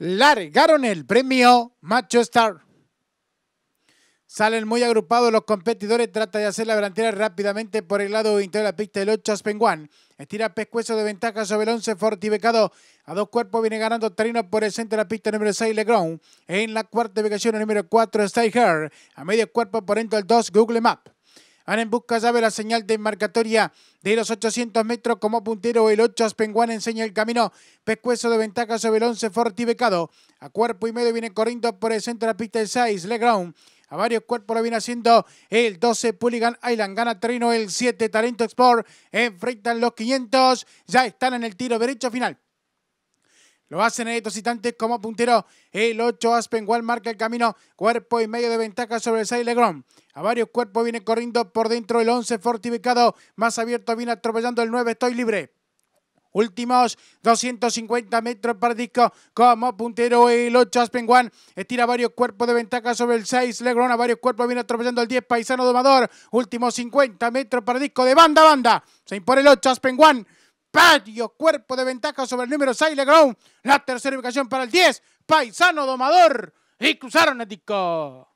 largaron el premio Macho Star. Salen muy agrupados los competidores, trata de hacer la delantera rápidamente por el lado interior de la pista del 8 Aspenguán. Estira pescuezo de ventaja sobre el 11 Fortificado. A dos cuerpos viene ganando Trino por el centro de la pista número 6 Legrand. En la cuarta ubicación número 4 Stay Her. A medio cuerpo por dentro el 2 Google Map en busca llave, la señal de marcatoria de los 800 metros como puntero. El 8 Aspenguán enseña el camino. Pescuezo de ventaja sobre el 11 Forti Becado. A cuerpo y medio viene corriendo por el centro de la pista el 6 Leground. A varios cuerpos lo viene haciendo el 12 Puligan Island. Gana terreno el 7 Talento Export. Enfrentan los 500. Ya están en el tiro derecho final. Lo hacen en estos como puntero. El 8 guan marca el camino. Cuerpo y medio de ventaja sobre el 6 Legrón. A varios cuerpos viene corriendo por dentro el 11 fortificado. Más abierto viene atropellando el 9. Estoy libre. Últimos 250 metros para disco. Como puntero el 8 Aspen Estira varios cuerpos de ventaja sobre el 6. A varios cuerpos. Viene atropellando el 10 Paisano Domador. Últimos 50 metros para disco de banda banda. Se impone el 8 Aspen patio, cuerpo de ventaja sobre el número 6, Legrón. La tercera ubicación para el 10, Paisano Domador. Y cruzaron el